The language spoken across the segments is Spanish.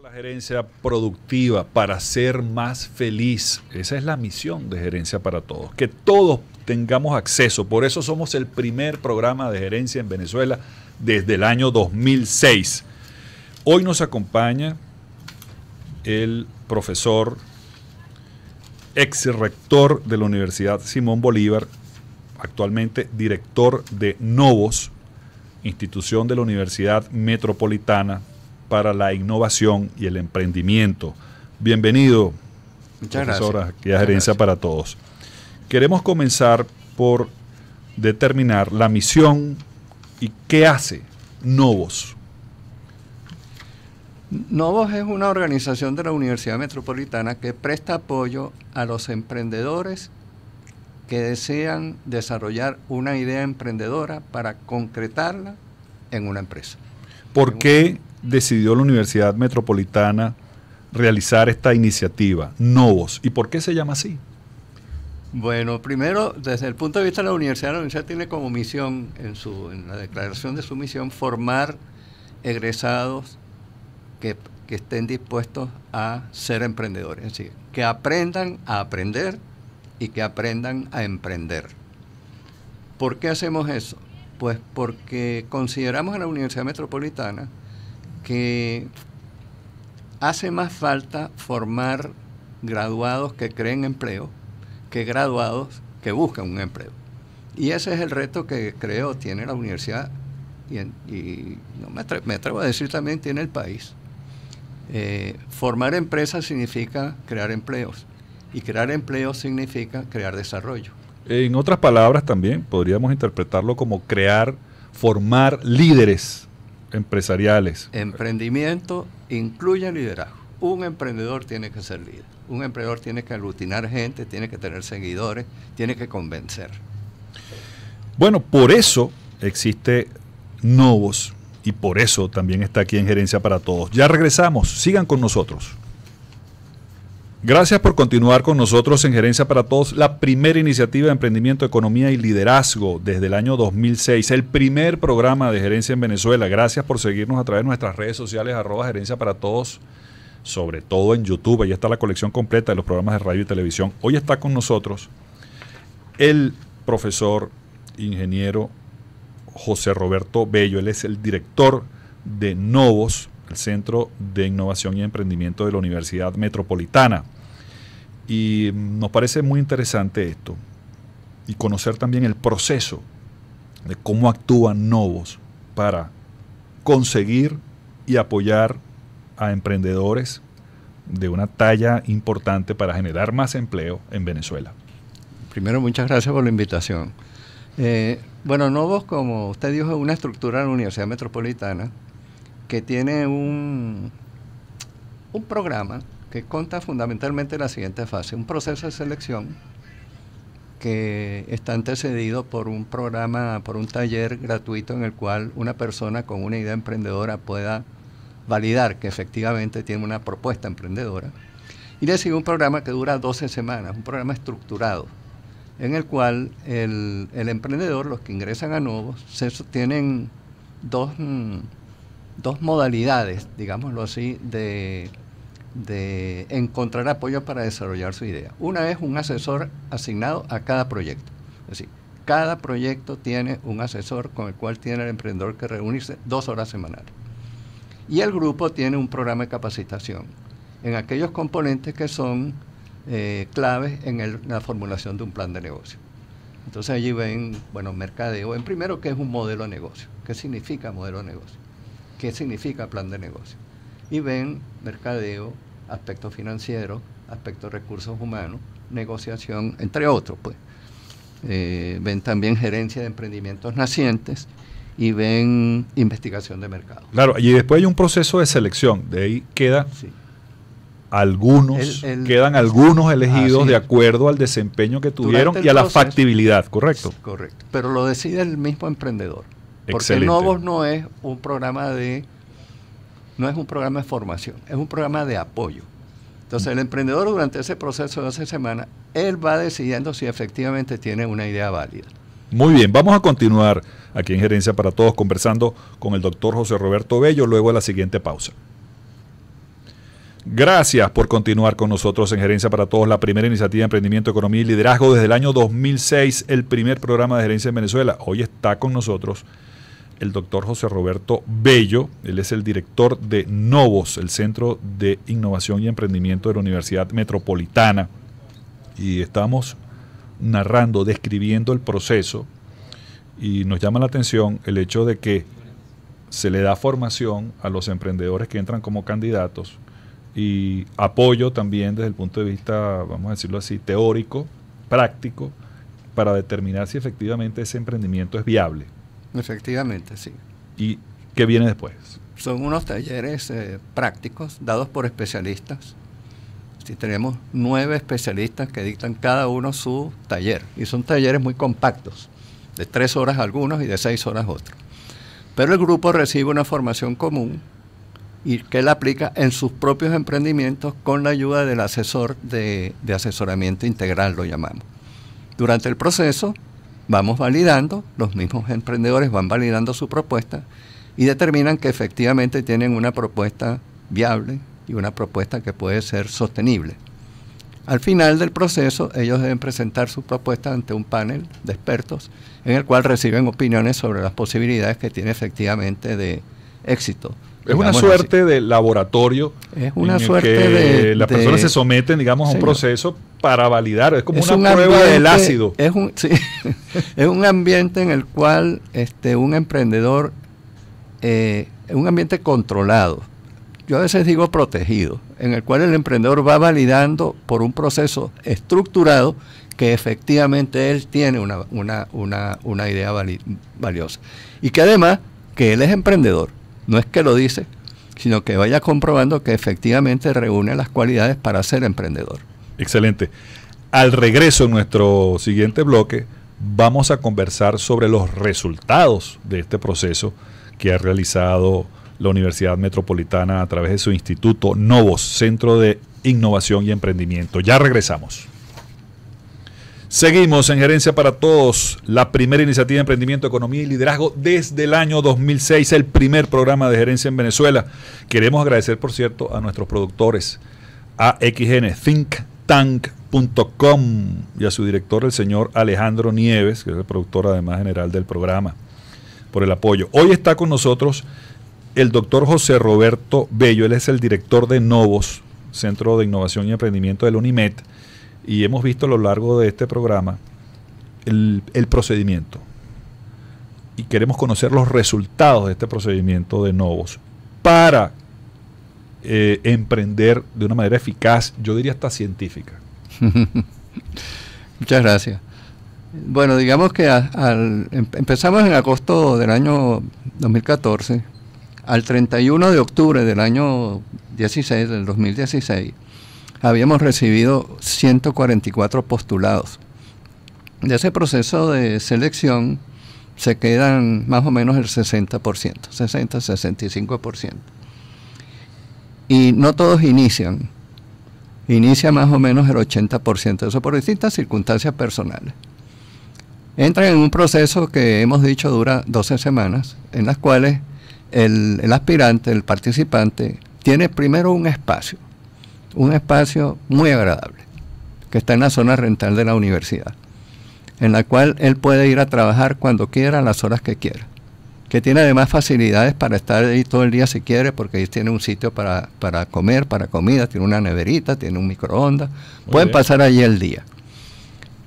la gerencia productiva para ser más feliz. Esa es la misión de Gerencia para Todos, que todos tengamos acceso. Por eso somos el primer programa de gerencia en Venezuela desde el año 2006. Hoy nos acompaña el profesor, ex rector de la Universidad Simón Bolívar, actualmente director de Novos, institución de la Universidad Metropolitana para la innovación y el emprendimiento. Bienvenido, Muchas profesora, gracias. aquí a Gerencia para Todos. Queremos comenzar por determinar la misión y qué hace Novos. Novos es una organización de la Universidad Metropolitana que presta apoyo a los emprendedores que desean desarrollar una idea emprendedora para concretarla en una empresa. ¿Por qué decidió la Universidad Metropolitana realizar esta iniciativa, Novos? ¿Y por qué se llama así? Bueno, primero, desde el punto de vista de la universidad, la universidad tiene como misión, en, su, en la declaración de su misión, formar egresados que, que estén dispuestos a ser emprendedores, es decir, que aprendan a aprender y que aprendan a emprender. ¿Por qué hacemos eso? Pues porque consideramos en la Universidad Metropolitana que hace más falta formar graduados que creen empleo que graduados que buscan un empleo. Y ese es el reto que creo tiene la universidad y, no me, atrevo, a decir también tiene el país. Eh, formar empresas significa crear empleos y crear empleos significa crear desarrollo. En otras palabras también podríamos interpretarlo como crear, formar líderes empresariales. Emprendimiento incluye liderazgo. Un emprendedor tiene que ser líder. Un emprendedor tiene que aglutinar gente, tiene que tener seguidores, tiene que convencer. Bueno, por eso existe Novos y por eso también está aquí en Gerencia para Todos. Ya regresamos, sigan con nosotros. Gracias por continuar con nosotros en Gerencia para Todos, la primera iniciativa de emprendimiento, economía y liderazgo desde el año 2006, el primer programa de gerencia en Venezuela. Gracias por seguirnos a través de nuestras redes sociales, arroba Gerencia para Todos, sobre todo en YouTube. Ahí está la colección completa de los programas de radio y televisión. Hoy está con nosotros el profesor ingeniero José Roberto Bello. Él es el director de Novos, Centro de Innovación y Emprendimiento de la Universidad Metropolitana. Y nos parece muy interesante esto y conocer también el proceso de cómo actúan Novos para conseguir y apoyar a emprendedores de una talla importante para generar más empleo en Venezuela. Primero, muchas gracias por la invitación. Eh, bueno, Novos, como usted dijo, es una estructura en la Universidad Metropolitana que tiene un, un programa que conta fundamentalmente la siguiente fase, un proceso de selección que está antecedido por un programa, por un taller gratuito en el cual una persona con una idea emprendedora pueda validar que efectivamente tiene una propuesta emprendedora. Y le sigue un programa que dura 12 semanas, un programa estructurado, en el cual el, emprendedor, los que ingresan a nuevos, tienen dos... Mm, dos modalidades, digámoslo así, de, encontrar apoyo para desarrollar su idea. Una es un asesor asignado a cada proyecto. Es decir, cada proyecto tiene un asesor con el cual tiene el emprendedor que reunirse dos horas semanales. Y el grupo tiene un programa de capacitación en aquellos componentes que son eh, claves en la formulación de un plan de negocio. Entonces allí ven, bueno, mercadeo, en primero que es un modelo de negocio. ¿Qué significa modelo de negocio? qué significa plan de negocio. Y ven mercadeo, aspecto financiero, aspecto recursos humanos, negociación, entre otros, pues. Eh, ven también gerencia de emprendimientos nacientes y ven investigación de mercado. Claro, y después hay un proceso de selección, de ahí queda algunos, quedan algunos elegidos de acuerdo al desempeño que tuvieron y a la factibilidad, ¿correcto? Correcto, pero lo decide el mismo emprendedor. Porque Novos no es un programa de no es un programa de formación, es un programa de apoyo. Entonces, el emprendedor durante ese proceso de 12 semanas, él va decidiendo si efectivamente tiene una idea válida. Muy bien, vamos a continuar aquí en Gerencia para Todos conversando con el doctor José Roberto Bello luego de la siguiente pausa. Gracias por continuar con nosotros en Gerencia para Todos, la primera iniciativa de emprendimiento, economía y liderazgo desde el año 2006, el primer programa de gerencia en Venezuela. Hoy está con nosotros el doctor José Roberto Bello. Él es el director de Novos, el Centro de Innovación y Emprendimiento de la Universidad Metropolitana. Y estamos narrando, describiendo el proceso. Y nos llama la atención el hecho de que se le da formación a los emprendedores que entran como candidatos y apoyo también desde el punto de vista, vamos a decirlo así, teórico, práctico, para determinar si efectivamente ese emprendimiento es viable. Efectivamente, sí. ¿Y qué viene después? Son unos talleres eh, prácticos dados por especialistas. Si tenemos nueve especialistas que dictan cada uno su taller. Y son talleres muy compactos, de tres horas algunos y de seis horas otros. Pero el grupo recibe una formación común y que la aplica en sus propios emprendimientos con la ayuda del asesor de, de asesoramiento integral, lo llamamos. Durante el proceso, vamos validando, los mismos emprendedores van validando su propuesta y determinan que efectivamente tienen una propuesta viable y una propuesta que puede ser sostenible. Al final del proceso, ellos deben presentar su propuesta ante un panel de expertos en el cual reciben opiniones sobre las posibilidades que tiene efectivamente de éxito. Es una suerte de laboratorio. Es una suerte de. Las personas se someten, digamos, a un proceso para validar, es como una prueba del ácido. Es un, es un ambiente en el cual este, un emprendedor, eh, un ambiente controlado, yo a veces digo protegido, en el cual el emprendedor va validando por un proceso estructurado que efectivamente él tiene una, una, idea valiosa. Y que además, que él es emprendedor, no es que lo dice, sino que vaya comprobando que efectivamente reúne las cualidades para ser emprendedor. Excelente. Al regreso en nuestro siguiente bloque vamos a conversar sobre los resultados de este proceso que ha realizado la Universidad Metropolitana a través de su instituto Novos, Centro de Innovación y Emprendimiento. Ya regresamos. Seguimos en Gerencia para Todos, la primera iniciativa de emprendimiento, economía y liderazgo desde el año 2006, el primer programa de gerencia en Venezuela. Queremos agradecer, por cierto, a nuestros productores, a XN Think Tank.com y a su director, el señor Alejandro Nieves, que es el productor además general del programa, por el apoyo. Hoy está con nosotros el doctor José Roberto Bello, él es el director de Novos, Centro de Innovación y Emprendimiento del UNIMED, y hemos visto a lo largo de este programa el, el procedimiento. Y queremos conocer los resultados de este procedimiento de Novos para eh, emprender de una manera eficaz, yo diría hasta científica. Muchas gracias. Bueno, digamos que em, empezamos en agosto del año 2014, al 31 de octubre del año 16, del 2016, habíamos recibido 144 postulados. De ese proceso de selección se quedan más o menos el 60%, 60-65%. Y no todos inician. Inicia más o menos el 80%, eso por distintas circunstancias personales. Entran en un proceso que hemos dicho dura 12 semanas, en las cuales el, el aspirante, el participante, tiene primero un espacio, un espacio muy agradable, que está en la zona rental de la universidad, en la cual él puede ir a trabajar cuando quiera, a las horas que quiera que tiene además facilidades para estar ahí todo el día si quiere, porque ahí tiene un sitio para, comer, para comida, tiene una neverita, tiene un microondas. Pueden pasar allí el día,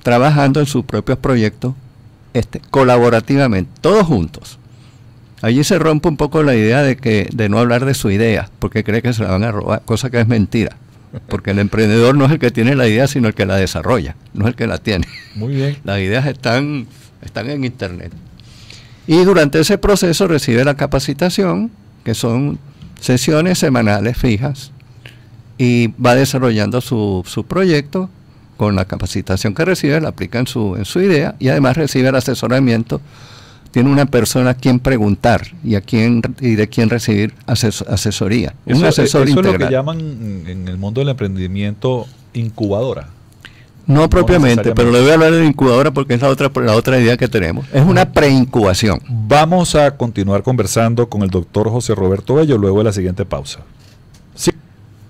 trabajando en sus propios proyectos, este, colaborativamente, todos juntos. Allí se rompe un poco la idea de que de no hablar de su idea, porque cree que se la van a robar, cosa que es mentira. Porque el emprendedor no es el que tiene la idea, sino el que la desarrolla, no es el que la tiene. Muy bien. Las ideas están, están en internet. Y durante ese proceso recibe la capacitación, que son sesiones semanales fijas, y va desarrollando su, su proyecto con la capacitación que recibe, la aplica en su, en su idea y además recibe el asesoramiento. Tiene una persona a quien preguntar y a quien y de quien recibir asesoría. Eso, un asesor es lo que llaman en el mundo del emprendimiento incubadora. No propiamente, pero le voy a hablar de incubadora porque es la otra, la otra idea que tenemos. Es una preincubación. Vamos a continuar conversando con el doctor José Roberto Bello luego de la siguiente pausa.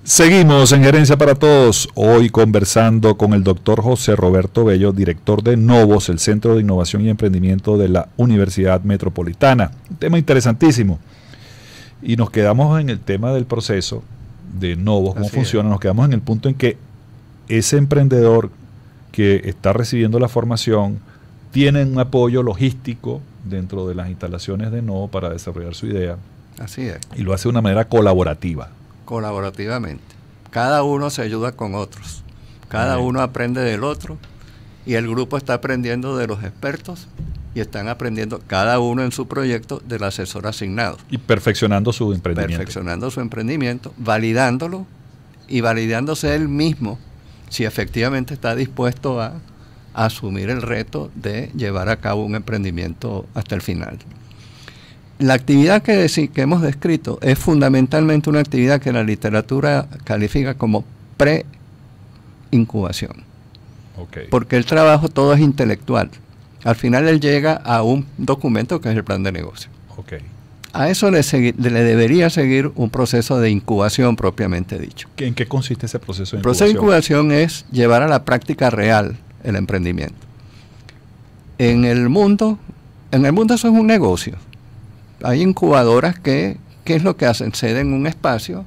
Seguimos en Gerencia para Todos, hoy conversando con el doctor José Roberto Bello, director de Novos, el Centro de Innovación y Emprendimiento de la Universidad Metropolitana. Un tema interesantísimo. Y nos quedamos en el tema del proceso de Novos, cómo funciona, nos quedamos en el punto en que ese emprendedor que está recibiendo la formación, tienen un apoyo logístico dentro de las instalaciones de NO para desarrollar su idea. Así es. Y lo hace de una manera colaborativa. Colaborativamente. Cada uno se ayuda con otros. Cada uno aprende del otro y el grupo está aprendiendo de los expertos y están aprendiendo cada uno en su proyecto del asesor asignado. Y perfeccionando su emprendimiento. Perfeccionando su emprendimiento, validándolo y validándose él mismo si efectivamente está dispuesto a, asumir el reto de llevar a cabo un emprendimiento hasta el final. La actividad que, que hemos descrito es fundamentalmente una actividad que la literatura califica como pre-incubación. Okay. Porque el trabajo todo es intelectual. Al final él llega a un documento que es el plan de negocio a eso le, debería seguir un proceso de incubación propiamente dicho. ¿En qué consiste ese proceso de incubación? El proceso de incubación es llevar a la práctica real el emprendimiento. En el mundo, en el mundo eso es un negocio. Hay incubadoras que, ¿qué es lo que hacen? Ceden un espacio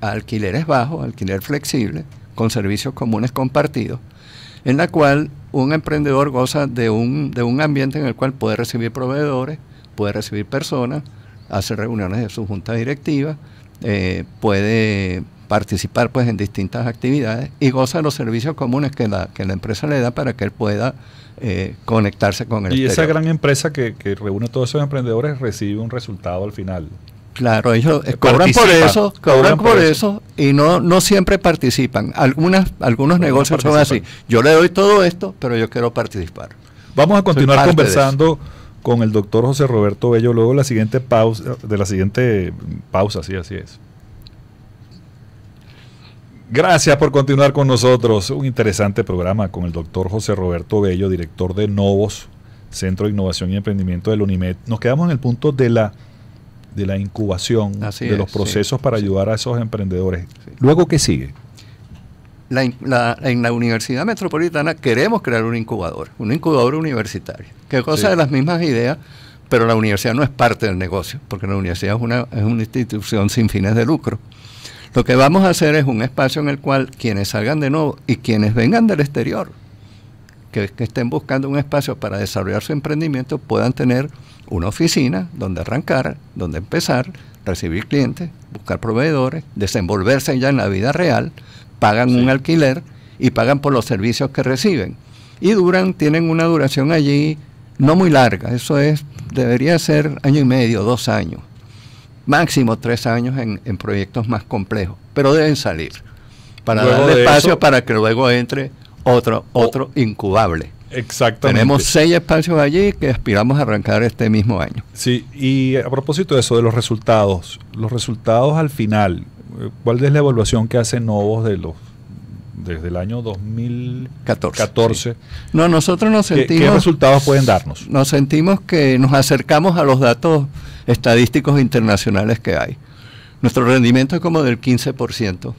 a alquileres bajos, alquiler flexible, con servicios comunes compartidos, en la cual un emprendedor goza de un, de un ambiente en el cual puede recibir proveedores, puede recibir personas, hace reuniones de su junta directiva, eh, puede participar pues en distintas actividades y goza de los servicios comunes que la, que la empresa le da para que él pueda eh, conectarse con el Y esa gran empresa que, reúne a todos esos emprendedores recibe un resultado al final. Claro, ellos eh, cobran por eso, cobran, por, eso. y no no siempre participan. Algunas algunos negocios son así. Yo le doy todo esto, pero yo quiero participar. Vamos a continuar conversando con el doctor José Roberto Bello luego de la siguiente pausa, de la siguiente pausa, sí, así es. Gracias por continuar con nosotros. Un interesante programa con el doctor José Roberto Bello, director de Novos, Centro de Innovación y Emprendimiento del UNIMED. Nos quedamos en el punto de la, de la incubación, de los procesos para ayudar a esos emprendedores. Luego, ¿qué sigue? en la Universidad Metropolitana queremos crear un incubador, un incubador universitario, que cosa de las mismas ideas, pero la universidad no es parte del negocio, porque la universidad es una, es una institución sin fines de lucro. Lo que vamos a hacer es un espacio en el cual quienes salgan de nuevo y quienes vengan del exterior, que, estén buscando un espacio para desarrollar su emprendimiento puedan tener una oficina donde arrancar, donde empezar, recibir clientes, buscar proveedores, desenvolverse ya en la vida real pagan un alquiler y pagan por los servicios que reciben. Y duran, tienen una duración allí no muy larga, eso es, debería ser año y medio, dos años, máximo tres años en, proyectos más complejos, pero deben salir para dar espacio para que luego entre otro, otro incubable. Exactamente. Tenemos seis espacios allí que aspiramos a arrancar este mismo año. Sí, y a propósito de eso, de los resultados, los resultados al final, ¿Cuál es la evaluación que hacen Novos de los desde el año 2014. No, nosotros nos sentimos... ¿Qué, resultados pueden darnos? Nos sentimos que nos acercamos a los datos estadísticos internacionales que hay. Nuestro rendimiento es como del 15%.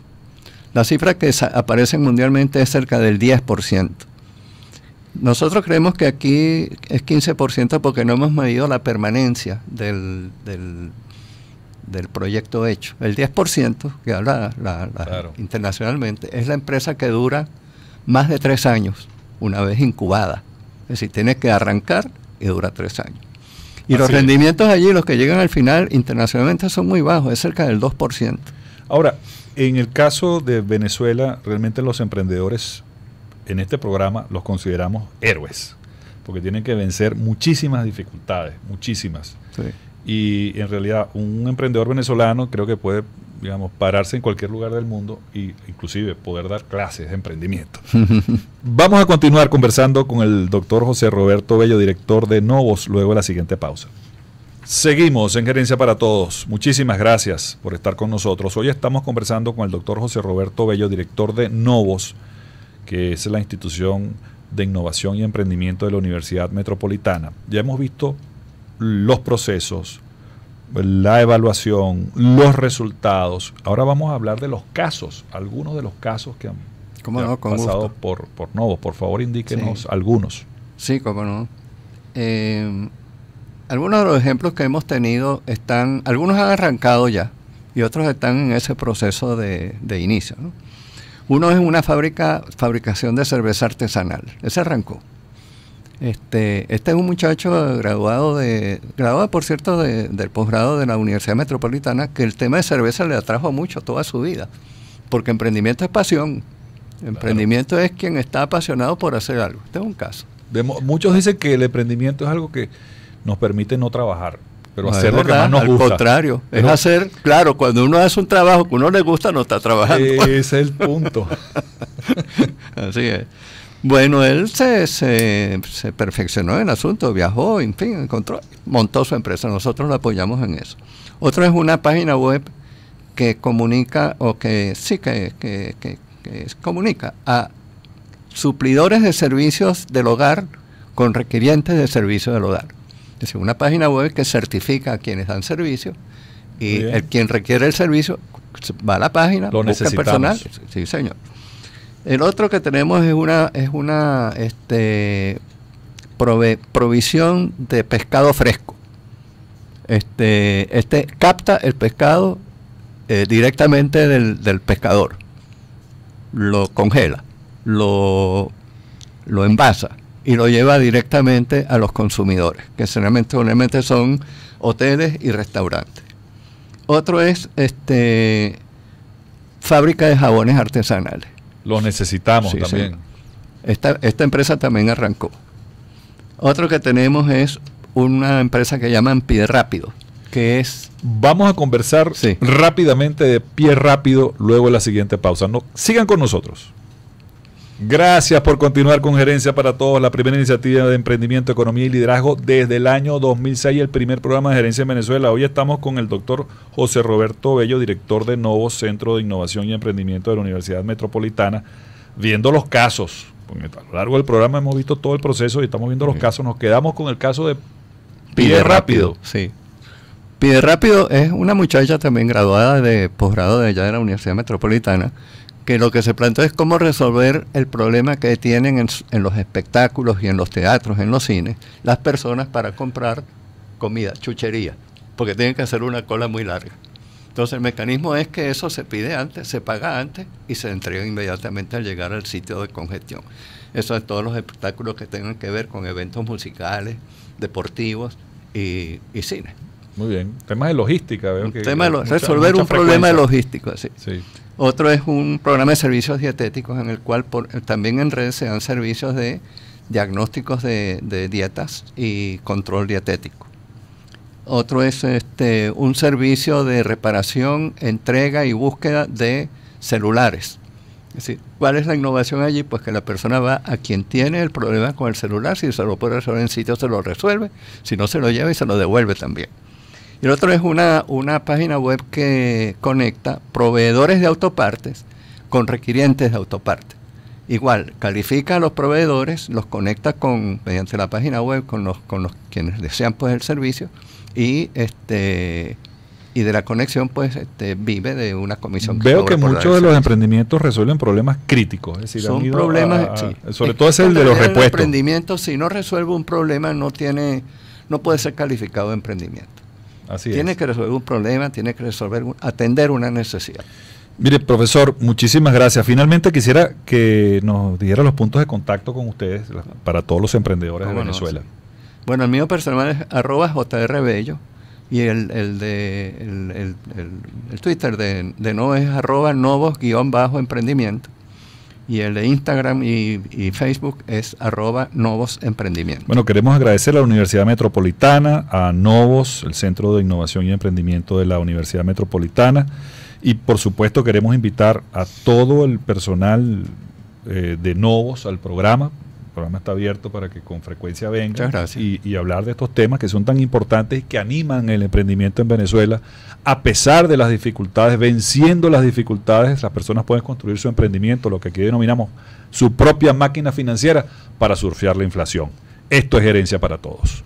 La cifra que aparece mundialmente es cerca del 10%. Nosotros creemos que aquí es 15% porque no hemos medido la permanencia del del proyecto hecho. El 10%, que habla la, internacionalmente, es la empresa que dura más de tres años una vez incubada. Es decir, tiene que arrancar y dura tres años. Y los rendimientos allí, los que llegan al final internacionalmente, son muy bajos, es cerca del 2%. Ahora, en el caso de Venezuela, realmente los emprendedores en este programa los consideramos héroes, porque tienen que vencer muchísimas dificultades, muchísimas. Sí. Y en realidad un emprendedor venezolano creo que puede, digamos, pararse en cualquier lugar del mundo e inclusive poder dar clases de emprendimiento. Vamos a continuar conversando con el doctor José Roberto Bello, director de Novos, luego de la siguiente pausa. Seguimos en Gerencia para Todos. Muchísimas gracias por estar con nosotros. Hoy estamos conversando con el doctor José Roberto Bello, director de Novos, que es la institución de innovación y emprendimiento de la Universidad Metropolitana. Ya hemos visto los procesos, la evaluación, los resultados. Ahora vamos a hablar de los casos, algunos de los casos que han, pasado por, por Novo. Por favor, indíquenos algunos. Sí, cómo no. Em, algunos de los ejemplos que hemos tenido están, algunos han arrancado ya y otros están en ese proceso de, inicio. Uno es una fábrica, fabricación de cerveza artesanal. Ese arrancó. Este, este es un muchacho graduado de, graduado por cierto del posgrado de la Universidad Metropolitana, que el tema de cerveza le atrajo mucho toda su vida, porque emprendimiento es pasión. Emprendimiento es quien está apasionado por hacer algo. Este es un caso. muchos dicen que el emprendimiento es algo que nos permite no trabajar pero hacer lo que más nos gusta. Al contrario, es hacer, claro, cuando uno hace un trabajo que uno le gusta, no está trabajando. Ese es el punto. Así es. Bueno, él se, se, perfeccionó en el asunto, viajó, en fin, encontró, montó su empresa. Nosotros lo apoyamos en eso. Otro es una página web que comunica, o que sí, que, que, comunica a suplidores de servicios del hogar con requirientes de servicios del hogar. Es decir, una página web que certifica a quienes dan servicio y el, quien requiere el servicio va a la página, lo busca personal. Sí, señor. El otro que tenemos es una, es una este, provisión de pescado fresco. Este, este capta el pescado eh, directamente del, pescador, lo congela, lo, lo envasa y lo lleva directamente a los consumidores, que generalmente, son hoteles y restaurantes. Otro es este, fábrica de jabones artesanales. Los necesitamos también. Esta, empresa también arrancó. Otro que tenemos es una empresa que llaman Pie Rápido, que es... Vamos a conversar rápidamente de Pie Rápido luego de la siguiente pausa. No, sigan con nosotros. Gracias por continuar con Gerencia para Todos, la primera iniciativa de emprendimiento, economía y liderazgo desde el año 2006, el primer programa de Gerencia en Venezuela. Hoy estamos con el doctor José Roberto Bello, director de Novo Centro de Innovación y Emprendimiento de la Universidad Metropolitana, viendo los casos. a lo largo del programa hemos visto todo el proceso y estamos viendo los casos. Nos quedamos con el caso de Pide, rápido. rápido. Sí. Pide Rápido es una muchacha también graduada de posgrado de allá de la Universidad Metropolitana que lo que se plantea es cómo resolver el problema que tienen en, los espectáculos y en los teatros, en los cines, las personas para comprar comida, chuchería, porque tienen que hacer una cola muy larga. Entonces el mecanismo es que eso se pide antes, se paga antes y se entrega inmediatamente al llegar al sitio de congestión. Eso es todos los espectáculos que tengan que ver con eventos musicales, deportivos y, y cine. Muy bien. Temas de logística. Veo que tema resolver un problema de logística, sí. sí. Otro es un programa de servicios dietéticos en el cual también en red se dan servicios de diagnósticos de, dietas y control dietético. Otro es este, un servicio de reparación, entrega y búsqueda de celulares. Es decir, ¿cuál es la innovación allí? Pues que la persona va a quien tiene el problema con el celular, si se lo puede resolver en sitio, se lo resuelve, si no se lo lleva y se lo devuelve también. Y el otro es una, una página web que conecta proveedores de autopartes con requirientes de autopartes. Igual, califica a los proveedores, los conecta con, mediante la página web con los, con los quienes desean pues el servicio y este y de la conexión pues este, vive de una comisión. Veo que muchos de los emprendimientos resuelven problemas críticos, son problemas, sobre todo es el de los repuestos. El emprendimiento si no resuelve un problema no tiene no puede ser calificado de emprendimiento tiene que resolver un problema, tiene que resolver atender una necesidad. Mire, profesor, muchísimas gracias. Finalmente quisiera que nos diera los puntos de contacto con ustedes para todos los emprendedores de Venezuela. Bueno, el mío personal es arroba jrbello y el, de el, Twitter de, de, no es arroba novos-emprendimiento y el de Instagram y, Facebook es arroba Novos Emprendimiento. Bueno, queremos agradecer a la Universidad Metropolitana, a Novos, el Centro de Innovación y Emprendimiento de la Universidad Metropolitana, y por supuesto queremos invitar a todo el personal eh, de Novos al programa, el programa está abierto para que con frecuencia venga y, y, hablar de estos temas que son tan importantes y que animan el emprendimiento en Venezuela. A pesar de las dificultades, venciendo las dificultades, las personas pueden construir su emprendimiento, lo que aquí denominamos su propia máquina financiera, para surfear la inflación. Esto es herencia para todos.